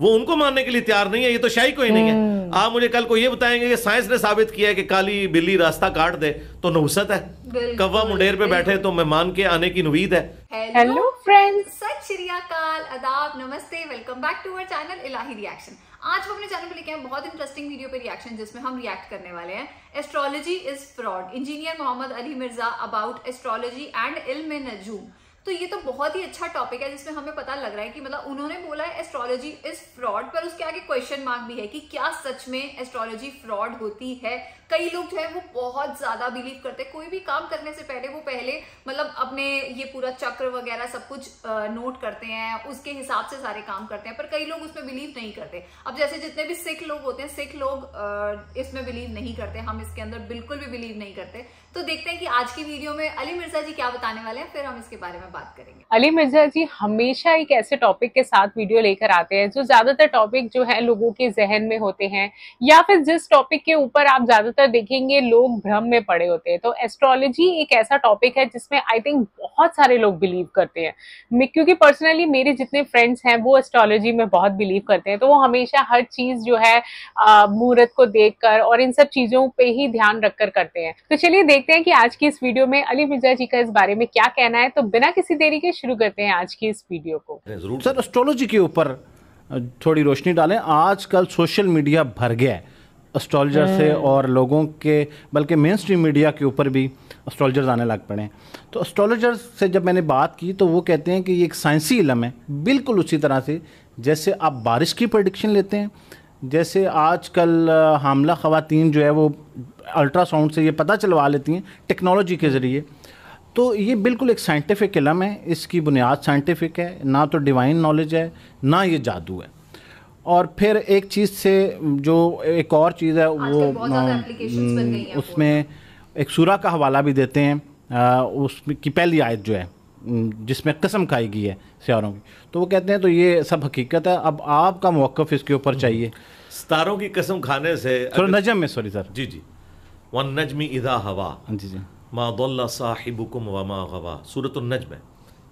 वो उनको मानने के लिए तैयार नहीं है ये तो शाही कोई नहीं है हम्म। आप मुझे कल को ये बताएंगे कि साइंस ने साबित किया है कि काली बिल्ली रास्ता काट दे तो नुसत है कव्वा मुंडेर पे बैठे तो मेहमान के आने की नवीद है हेलो फ्रेंड्स सत श्री अकाल अदाब नमस्ते welcome back to our channel Ilahi reaction आज हम अपने चैनल पे लेके आए बहुत इंटरेस्टिंग वीडियो पे रिएक्शन जिसमें हम रिएक्ट करने वाले हैं astrology is fraud engineer Mohammad Ali Mirza about astrology and इल्म नजूम तो ये तो बहुत ही अच्छा टॉपिक है जिसमें हमें पता लग रहा है कि मतलब उन्होंने बोला है एस्ट्रोलॉजी इज फ्रॉड पर उसके आगे क्वेश्चन मार्क भी है कि क्या सच में एस्ट्रोलॉजी फ्रॉड होती है कई लोग जो है वो बहुत ज्यादा बिलीव करते हैं कोई भी काम करने से पहले वो पहले मतलब अपने ये पूरा चक्र वगैरह सब कुछ नोट करते हैं उसके हिसाब से सारे काम करते हैं पर कई लोग उसमें बिलीव नहीं करते अब जैसे जितने भी सिख लोग होते हैं सिख लोग इसमें बिलीव नहीं करते हम इसके अंदर बिल्कुल भी बिलीव नहीं करते तो देखते हैं कि आज की वीडियो में अली मिर्जा जी क्या बताने वाले हैं फिर हम इसके बारे में हम बात करेंगे अली मिर्जा जी हमेशा एक ऐसे टॉपिक के साथ वीडियो लेकर आते हैं जो ज्यादातर टॉपिक जो है लोगों के जहन में होते हैं या फिर जिस टॉपिक के ऊपर आप ज्यादातर देखेंगे लोग भ्रम में पड़े होते हैं तो एस्ट्रोलॉजी एक ऐसा टॉपिक है जिसमें आई थिंक बहुत सारे लोग बिलीव करते हैं क्योंकि पर्सनली मेरे जितने फ्रेंड्स हैं वो एस्ट्रोलॉजी में बहुत बिलीव करते हैं तो वो हमेशा हर चीज जो है मुहूर्त को देख और इन सब चीजों पर ही ध्यान रखकर करते हैं तो चलिए देखते हैं कि आज की इस वीडियो में अली मिर्जा जी का इस बारे में क्या कहना है तो बिना किसी देरी के शुरू करते हैं आज की इस वीडियो को जरूर सर एस्ट्रोलॉजी के ऊपर थोड़ी रोशनी डालें आजकल सोशल मीडिया भर गया है एस्ट्रोलॉजर से हम्म। और लोगों के बल्कि मेन स्ट्रीम मीडिया के ऊपर भी एस्ट्रोलॉजर आने लग पड़े हैं तो एस्ट्रोलॉजर से जब मैंने बात की तो वो कहते हैं कि ये एक साइंसी इलम है बिल्कुल उसी तरह से जैसे आप बारिश की प्रडिक्शन लेते हैं जैसे आजकल हामला ख़वातीन जो है वो अल्ट्रासाउंड से ये पता चलवा लेती हैं टेक्नोलॉजी के ज़रिए तो ये बिल्कुल एक साइंटिफिक इलम है इसकी बुनियाद साइंटिफिक है ना तो डिवाइन नॉलेज है ना ये जादू है और फिर एक चीज़ से जो एक और चीज़ है वो हम्म, उसमें एक सूरा का हवाला भी देते हैं उसकी पहली आयत जो है हम्म, जिसमें कसम खाई गई है सियारों की तो वो कहते हैं तो ये सब हकीकत है अब आपका मौक़ इसके ऊपर हम्म। चाहिए सितारों की कसम खाने से नजम में सॉरी सर जी जी वन नजमी इधा हवा हाँ जी जी मा दल्ला साहिबुकुम व गवा सूरत नजम है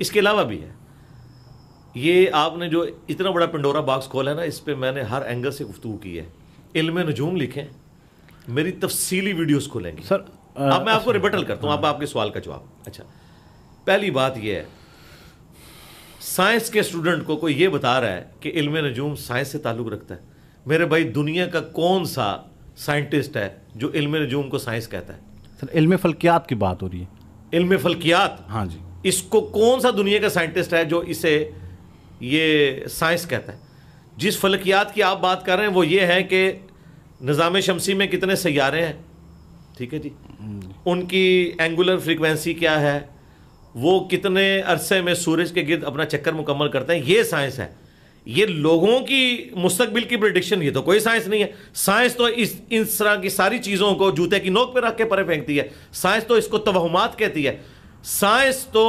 इसके अलावा भी है ये आपने जो इतना बड़ा पंडोरा बाक्स खोला है ना इस पर मैंने हर एंगल से गुफ्तू की है इल्म नजूम लिखें मेरी तफसीली वीडियोस खोलेंगे सर आ, अब मैं आपको रिबटल अच्छा। करता हूँ आप हाँ। आपके सवाल का जवाब अच्छा पहली बात यह है साइंस के स्टूडेंट को कोई ये बता रहा है कि इल्म नजूम साइंस से ताल्लुक़ रखता है मेरे भाई दुनिया का कौन सा साइंटिस्ट है जो इल्म नजूम को साइंस कहता है सर इल्म फलकियात की बात हो रही है इल्म फलकियात हाँ जी इसको कौन सा दुनिया का साइंटिस्ट है जो इसे ये साइंस कहता है जिस फलकियात की आप बात कर रहे हैं वो ये है कि निज़ाम शमसी में कितने सैारे हैं ठीक है जी हम्म। उनकी एंगुलर फ्रिक्वेंसी क्या है वो कितने अरसे में सूरज के गिरद अपना चक्कर मुकम्मल करते हैं ये साइंस है ये लोगों की मुस्तबिल की प्रडिक्शन ये तो कोई साइंस नहीं है साइंस तो इस इन तरह की सारी चीज़ों को जूते की नोक पर रख के परे फेंकती है साइंस तो इसको तोहमात कहती है साइंस तो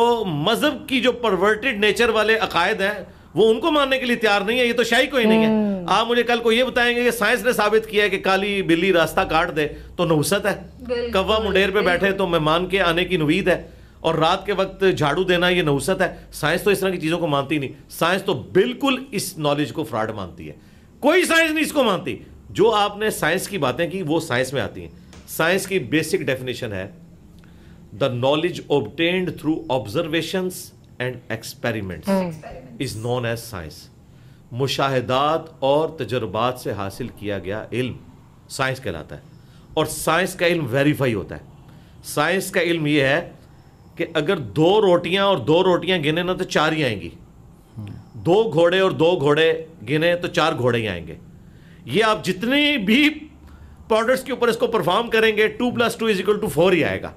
मज़हब की जो परवर्टेड नेचर वाले अकायद हैं वो उनको मानने के लिए तैयार नहीं है ये तो शाही कोई नहीं है हम्म। आप मुझे कल को ये बताएंगे कि साइंस ने साबित किया है कि काली बिल्ली रास्ता काट दे तो नहुसत है कव्वा मुंडेर पे बैठे तो मेहमान के आने की नवीद है और रात के वक्त झाड़ू देना ये नवसत है साइंस तो इस तरह की चीज़ों को मानती नहीं साइंस तो बिल्कुल इस नॉलेज को फ्रॉड मानती है कोई साइंस नहीं इसको मानती जो आपने साइंस की बातें की वो साइंस में आती हैं साइंस की बेसिक डेफिनेशन है the knowledge obtained through observation and experiments is known as science मुशाहदात और तजर्बात से हासिल किया गया इल्म साइंस कहलाता है और साइंस का इल्म वेरीफाई होता है साइंस का इल्म यह है कि अगर दो रोटियां और दो रोटियां गिने ना तो चार ही आएंगी दो घोड़े और दो घोड़े गिने तो चार घोड़े ही आएंगे ये आप जितने भी प्रोडक्ट्स के ऊपर इसको परफॉर्म करेंगे two plus two is equal to four ही आएगा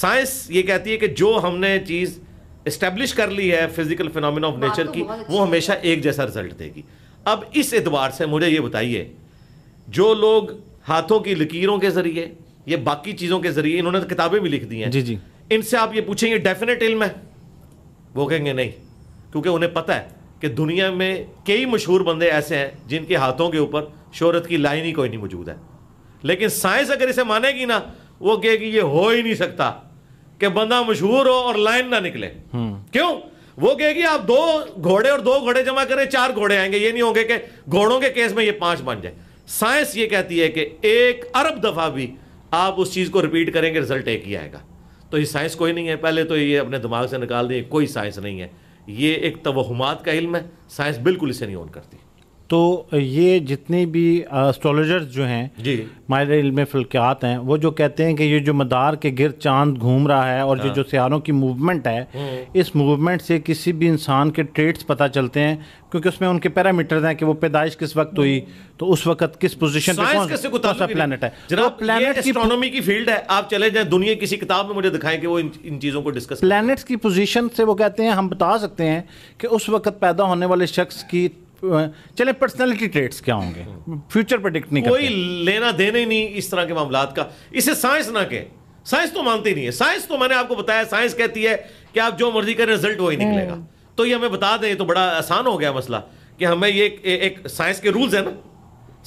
साइंस ये कहती है कि जो हमने चीज़ इस्टेब्लिश कर ली है फिजिकल फिनोमिना ऑफ नेचर की वो हमेशा एक जैसा रिजल्ट देगी अब इस एतवार से मुझे ये बताइए जो लोग हाथों की लकीरों के जरिए ये बाकी चीज़ों के जरिए इन्होंने तो किताबें भी लिख दी हैं जी जी इनसे आप ये पूछेंगे डेफिनेट इल्म है वो कहेंगे नहीं क्योंकि उन्हें पता है कि दुनिया में कई मशहूर बंदे ऐसे हैं जिनके हाथों के ऊपर शोहरत की लाइन ही कोई नहीं मौजूद है लेकिन साइंस अगर इसे मानेगी ना वो कहेगी ये हो ही नहीं सकता कि बंदा मशहूर हो और लाइन ना निकले हम्म। क्यों वो कहेगी आप दो घोड़े और दो घोड़े जमा करें चार घोड़े आएंगे ये नहीं होंगे कि घोड़ों के केस में ये पांच बन जाए साइंस ये कहती है कि एक अरब दफा भी आप उस चीज को रिपीट करेंगे रिजल्ट एक ही आएगा तो ये साइंस कोई नहीं है पहले तो ये अपने दिमाग से निकाल दिए कोई साइंस नहीं है ये एक तोहमात का इल्म है साइंस बिल्कुल इसे नहीं ऑन करती तो ये जितने भी एस्ट्रोलॉजर्स जो हैं जी मायरे इल्म फलकियात हैं वो जो कहते हैं कि ये जो मदार के गिर चांद घूम रहा है और जो हाँ। जो सियारों की मूवमेंट है हम्म। इस मूवमेंट से किसी भी इंसान के ट्रेट्स पता चलते हैं क्योंकि उसमें उनके पैरामीटर्स हैं कि वो पैदाइश किस वक्त हुई तो उस वक्त किस पोजिशन पे कौन सा है जनाब तो की इकोनॉमी की फील्ड है आप चले जाए दुनिया किसी किताब में मुझे दिखाएं कि वो इन, चीज़ों को डिस्कस प्लैनेट्स की पोजीशन से वो कहते हैं हम बता सकते हैं कि उस वक्त पैदा होने वाले शख्स की चले पर्सनैलिटी ट्रेट्स क्या होंगे फ्यूचर प्रेडिक्ट नहीं कोई लेना देना ही नहीं इस तरह के मामला का इसे साइंस ना कहें साइंस तो मानती नहीं है साइंस तो मैंने आपको बताया साइंस कहती है कि आप जो मर्जी करें रिजल्ट वही निकलेगा हम्म। तो ये हमें बता दें तो बड़ा आसान हो गया मसला कि हमें ये एक साइंस के रूल्स है ना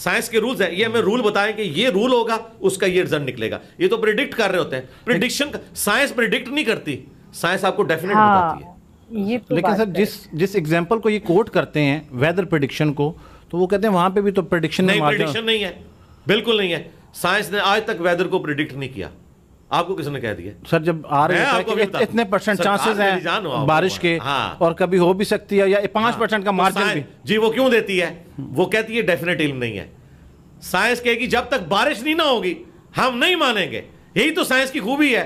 साइंस के रूल्स हैं ये हमें रूल बताएं कि ये रूल होगा उसका ये रिजल्ट निकलेगा ये तो प्रिडिक्ट कर रहे होते हैं प्रिडिक्शन साइंस प्रिडिक्ट नहीं करती साइंस आपको डेफिनेट हाँ। बताती है ये तो लेकिन सर जिस जिस एग्जाम्पल को ये कोट करते हैं वेदर प्रडिक्शन को तो वो कहते हैं वहां पे भी तो प्रडिक्शन नहीं प्रडिक्शन नहीं है बिल्कुल नहीं है साइंस ने आज तक वेदर को प्रिडिक्ट नहीं किया आपको किसने कह दिया सर जब आ रहे हैं कि इतने परसेंट चांसेस हैं बारिश के हाँ। और कभी हो भी सकती है या पांच हाँ। परसेंट का तो मार्जिन भी जी वो क्यों देती है वो कहती है डेफिनेट इल्म नहीं है साइंस कहेगी जब तक बारिश नहीं ना होगी हम नहीं मानेंगे यही तो साइंस की खूबी है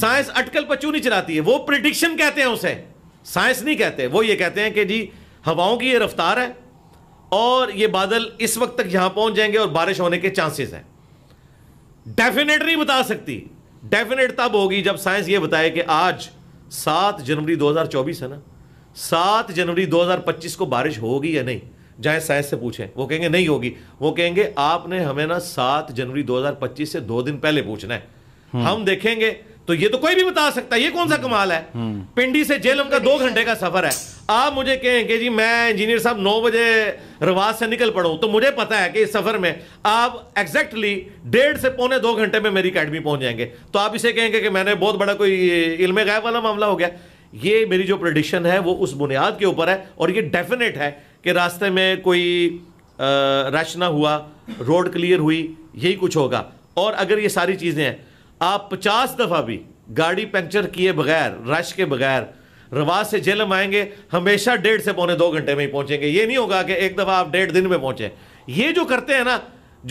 साइंस अटकल पर चूँ नहीं चलाती है वो प्रिडिक्शन कहते हैं उसे साइंस नहीं कहते वो ये कहते हैं कि जी हवाओं की ये रफ्तार है और ये बादल इस वक्त तक यहां पहुंच जाएंगे और बारिश होने के चांसेस हैं डेफिनेट नहीं बता सकती डेफिनेट तब होगी जब साइंस ये बताए कि आज सात जनवरी 2024 है ना सात जनवरी 2025 को बारिश होगी या नहीं जाए साइंस से पूछे वो कहेंगे नहीं होगी वो कहेंगे आपने हमें ना सात जनवरी पच्चीस से दो दिन पहले पूछना है हम्म। हम देखेंगे तो ये तो कोई भी बता सकता है ये कौन सा हम्म। कमाल है हम्म। पिंडी से जेलम का दो घंटे का सफर है आप मुझे कहें कि जी मैं इंजीनियर साहब नौ बजे रवाज से निकल पड़ूँ तो मुझे पता है कि इस सफर में आप एग्जैक्टली डेढ़ से पौने दो घंटे में मेरी अकेडमी पहुंच जाएंगे तो आप इसे कहेंगे कि मैंने बहुत बड़ा कोई इलम गायब वाला मामला हो गया ये मेरी जो प्रडिक्शन है वो उस बुनियाद के ऊपर है और ये डेफिनेट है कि रास्ते में कोई रश ना हुआ रोड क्लियर हुई यही कुछ होगा और अगर ये सारी चीज़ें हैं आप पचास दफ़ा भी गाड़ी पंक्चर किए बगैर रश के बगैर रवाज से जेलम आएंगे हमेशा डेढ़ से पौने दो घंटे में ही पहुंचेंगे ये नहीं होगा कि एक दफ़ा आप डेढ़ दिन में पहुंचे ये जो करते हैं ना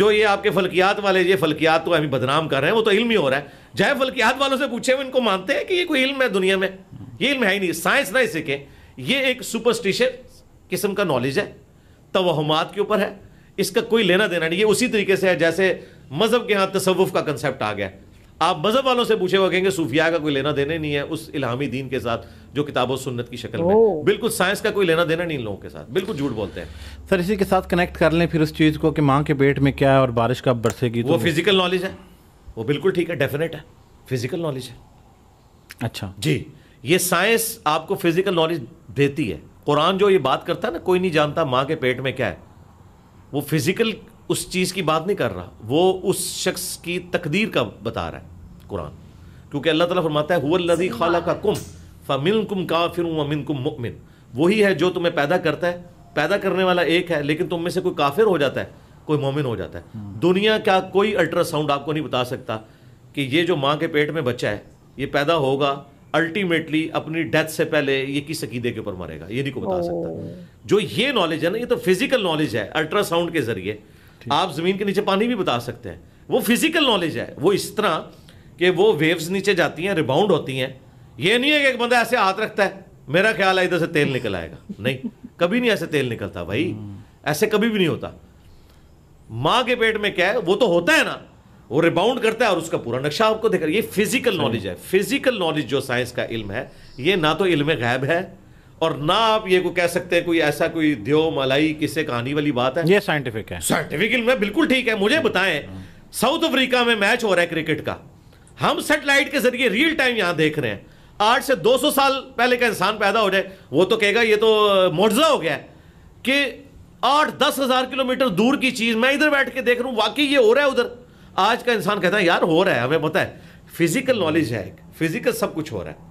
जो ये आपके फलकियात वाले ये फलकियात तो अभी बदनाम कर रहे हैं वो तो इल्म ही हो रहा है जय फलकियात वालों से पूछे वो इनको मानते हैं कि ये कोई इल्म है दुनिया में ये इल्म है ही नहीं साइंस ना सीखे ये एक सुपरस्टिशन किस्म का नॉलेज है तोहमात के ऊपर है इसका कोई लेना देना नहीं ये उसी तरीके से है जैसे मज़हब के यहाँ तसवुफ़ का कंसेप्ट आ गया आप मजहब वालों से पूछे वह कहेंगे सूफिया का कोई लेना देना नहीं है उस इलामी दीन के साथ जो किताबों सुन्नत की शक्ल में बिल्कुल साइंस का कोई लेना देना नहीं इन लोगों के साथ बिल्कुल झूठ बोलते हैं सर इसी के साथ कनेक्ट कर लें फिर उस चीज़ को कि माँ के पेट में क्या है और बारिश कब बरसेगी तो वो फिजिकल नॉलेज है वो बिल्कुल ठीक है डेफिनेट है फिजिकल नॉलेज है अच्छा जी ये साइंस आपको फिजिकल नॉलेज देती है कुरान जो ये बात करता है ना कोई नहीं जानता माँ के पेट में क्या है वो फिजिकल उस चीज़ की बात नहीं कर रहा वो उस शख्स की तकदीर का बता रहा है कुरान क्योंकि अल्लाह ताला फरमाता है हुल्लदी खाला का कुम फ़मिन कुम काफिर कुम मुमिन वही है जो तुम्हें पैदा करता है पैदा करने वाला एक है लेकिन तुम में से कोई काफिर हो जाता है कोई मोमिन हो जाता है हम्म। दुनिया का कोई अल्ट्रासाउंड आपको नहीं बता सकता कि ये जो माँ के पेट में बच्चा है ये पैदा होगा अल्टीमेटली अपनी डेथ से पहले ये किस अकीदे के ऊपर मरेगा ये नहीं को बता सकता जो ये नॉलेज है ना ये तो फिजिकल नॉलेज है अल्ट्रासाउंड के जरिए आप ज़मीन के नीचे पानी भी बता सकते हैं वो फिजिकल नॉलेज है वो इस तरह कि वो वेव्स नीचे जाती हैं रिबाउंड होती हैं ये नहीं है कि एक बंदा ऐसे हाथ रखता है मेरा ख्याल है इधर से तेल निकल आएगा नहीं कभी नहीं ऐसे तेल निकलता भाई ऐसे कभी भी नहीं होता माँ के पेट में क्या है वो तो होता है ना वो रिबाउंड करता है और उसका पूरा नक्शा आपको देख रहा है ये फिजिकल नॉलेज है फिजिकल नॉलेज जो साइंस का इल्म है ये ना तो इल्म गैब है और ना आप ये को कह सकते हैं कोई ऐसा कोई दियो मलाई किसे कहानी वाली बात है ये साइंटिफिक है साइंटिफिक में बिल्कुल ठीक है मुझे बताएं साउथ अफ्रीका में मैच हो रहा है क्रिकेट का हम सेटेलाइट के जरिए रियल टाइम यहां देख रहे हैं आठ से सौ साल पहले का इंसान पैदा हो जाए वो तो कहेगा ये तो मुआवजा हो गया कि आठ दस हजार किलोमीटर दूर की चीज मैं इधर बैठ के देख रहा हूं वाकई ये हो रहा है उधर आज का इंसान कहता है यार हो रहा है हमें पता है फिजिकल नॉलेज है फिजिकल सब कुछ हो रहा है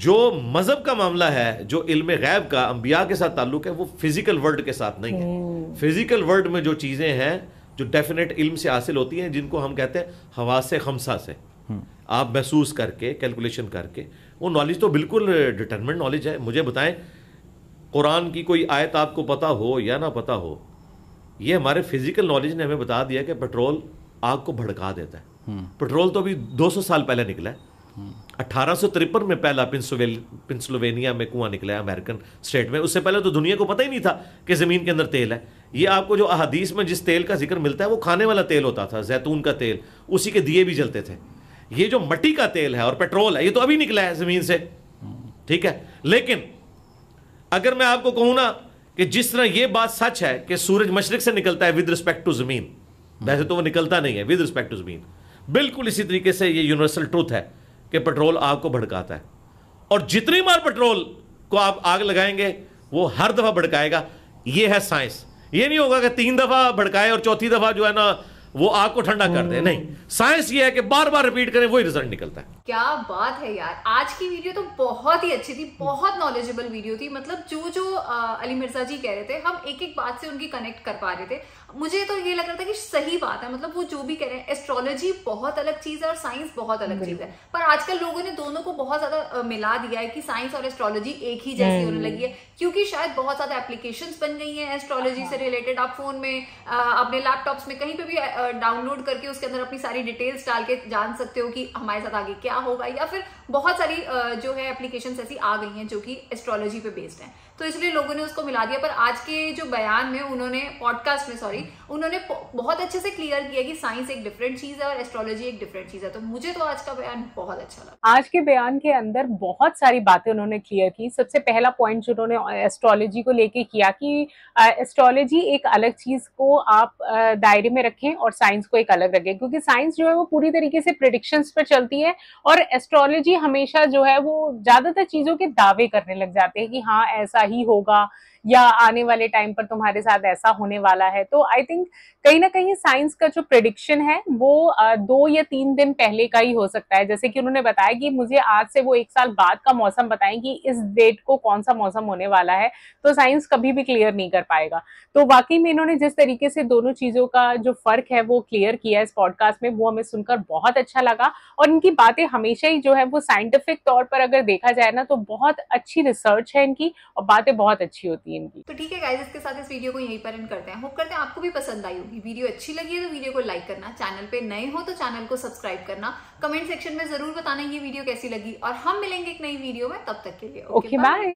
जो मजहब का मामला है जो इल्म गैब का अम्बिया के साथ ताल्लुक है वो फिजिकल वर्ल्ड के साथ नहीं है फिजिकल हम्म। वर्ल्ड में जो चीज़ें हैं जो डेफिनेट इल्म से हासिल होती हैं जिनको हम कहते हैं हवा से खमसा से हम्म। आप महसूस करके कैलकुलेशन करके वो नॉलेज तो बिल्कुल डिटर्मेंट नॉलेज है मुझे बताएं कुरान की कोई आयत आपको पता हो या ना पता हो ये हमारे फिजिकल नॉलेज ने हमें बता दिया कि पेट्रोल आग को भड़का देता है पेट्रोल हम्म। तो अभी 200 साल पहले निकला है अठारह में पहला पेंसिल्वेनिया में कुआं निकला है अमेरिकन स्टेट में उससे पहले तो दुनिया को पता ही नहीं था कि ज़मीन के अंदर तेल है ये आपको जो अहादीस में जिस तेल का जिक्र मिलता है वो खाने वाला तेल होता था जैतून का तेल उसी के दिए भी जलते थे ये जो मट्टी का तेल है और पेट्रोल है ये तो अभी निकला है ज़मीन से ठीक है लेकिन अगर मैं आपको कहूँ ना कि जिस तरह ये बात सच है कि सूरज मशरक से निकलता है विद रिस्पेक्ट टू ज़मीन वैसे तो वो निकलता नहीं है विद रिस्पेक्ट टू ज़मीन बिल्कुल इसी तरीके से ये यूनिवर्सल ट्रूथ है कि पेट्रोल आग को भड़काता है और जितनी बार पेट्रोल को आप आग लगाएंगे वो हर दफ़ा भड़काएगा ये है साइंस ये नहीं होगा कि तीन दफ़ा भड़काए और चौथी दफ़ा जो है ना वो आग को ठंडा कर दे नहीं साइंस ये है कि बार बार रिपीट करें वही रिजल्ट निकलता है क्या बात है यार आज की वीडियो तो बहुत ही अच्छी थी बहुत नॉलेजेबल वीडियो थी मतलब जो जो आ, अली मिर्जा जी कह रहे थे हम एक एक बात से उनकी कनेक्ट कर पा रहे थे मुझे तो ये लग रहा था कि सही बात है मतलब वो जो भी कह रहे हैं एस्ट्रोलॉजी बहुत अलग चीज है और साइंस बहुत अलग चीज है पर आजकल लोगों ने दोनों को बहुत ज्यादा मिला दिया है कि साइंस और एस्ट्रोलॉजी एक ही जैसी होने हम्म। लगी है क्योंकि शायद बहुत ज्यादा एप्लीकेशन बन गई है एस्ट्रोलॉजी से रिलेटेड हाँ। आप फोन में अपने लैपटॉप्स में कहीं पे भी डाउनलोड करके उसके अंदर अपनी सारी डिटेल्स डाल के जान सकते हो कि हमारे साथ आगे क्या होगा या फिर बहुत सारी जो है एप्लीकेशन ऐसी आ गई हैं जो कि एस्ट्रोलॉजी पे बेस्ड हैं तो इसलिए लोगों ने उसको मिला दिया पर आज के जो बयान में उन्होंने पॉडकास्ट में सॉरी में उन्होंने बहुत अच्छे से क्लियर किया कि साइंस एक डिफरेंट चीज है और एस्ट्रोलॉजी एक डिफरेंट चीज है तो मुझे तो आज का बयान बहुत अच्छा लगा आज के बयान के अंदर बहुत सारी बातें उन्होंने क्लियर की सबसे पहला पॉइंट जो उन्होंने एस्ट्रोलॉजी को लेके किया कि एस्ट्रोलॉजी एक अलग चीज को आप दायरे में रखें और साइंस को एक अलग रखें क्योंकि साइंस जो है वो पूरी तरीके से प्रिडिक्शंस पर चलती है और एस्ट्रोलॉजी हमेशा जो है वो ज्यादातर चीजों के दावे करने लग जाते हैं कि हाँ ऐसा ही होगा या आने वाले टाइम पर तुम्हारे साथ ऐसा होने वाला है तो आई थिंक कहीं ना कहीं साइंस का जो प्रिडिक्शन है वो दो या तीन दिन पहले का ही हो सकता है जैसे कि उन्होंने बताया कि मुझे आज से वो एक साल बाद का मौसम बताएं कि इस डेट को कौन सा मौसम होने वाला है तो साइंस कभी भी क्लियर नहीं कर पाएगा तो वाकई में इन्होंने जिस तरीके से दोनों चीज़ों का जो फर्क है वो क्लियर किया इस पॉडकास्ट में वो हमें सुनकर बहुत अच्छा लगा और इनकी बातें हमेशा ही जो है वो साइंटिफिक तौर पर अगर देखा जाए ना तो बहुत अच्छी रिसर्च है इनकी और बातें बहुत अच्छी होती है थी इनकी तो ठीक है गाइज इसके साथ इस वीडियो को यहीं पर एंड करते हैं होप करते हैं आपको भी पसंद आई होगी वीडियो अच्छी लगी है तो वीडियो को लाइक करना चैनल पे नए हो तो चैनल को सब्सक्राइब करना कमेंट सेक्शन में जरूर बताना ये वीडियो कैसी लगी और हम मिलेंगे एक नई वीडियो में तब तक के लिए ओके बाय